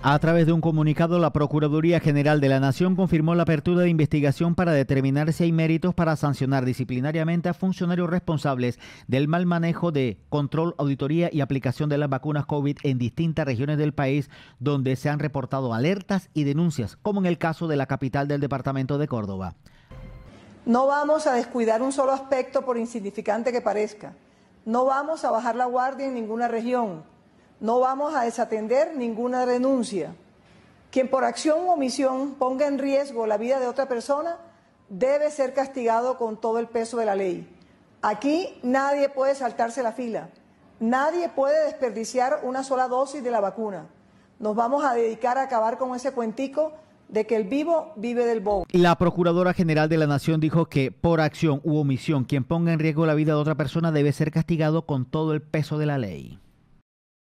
A través de un comunicado, la Procuraduría General de la Nación confirmó la apertura de investigación para determinar si hay méritos para sancionar disciplinariamente a funcionarios responsables del mal manejo de control, auditoría y aplicación de las vacunas COVID en distintas regiones del país donde se han reportado alertas y denuncias, como en el caso de la capital del departamento de Córdoba. No vamos a descuidar un solo aspecto por insignificante que parezca. No vamos a bajar la guardia en ninguna región no vamos a desatender ninguna denuncia. Quien por acción o omisión ponga en riesgo la vida de otra persona debe ser castigado con todo el peso de la ley. Aquí nadie puede saltarse la fila, nadie puede desperdiciar una sola dosis de la vacuna. Nos vamos a dedicar a acabar con ese cuentico de que el vivo vive del bobo. La Procuradora General de la Nación dijo que por acción u omisión quien ponga en riesgo la vida de otra persona debe ser castigado con todo el peso de la ley.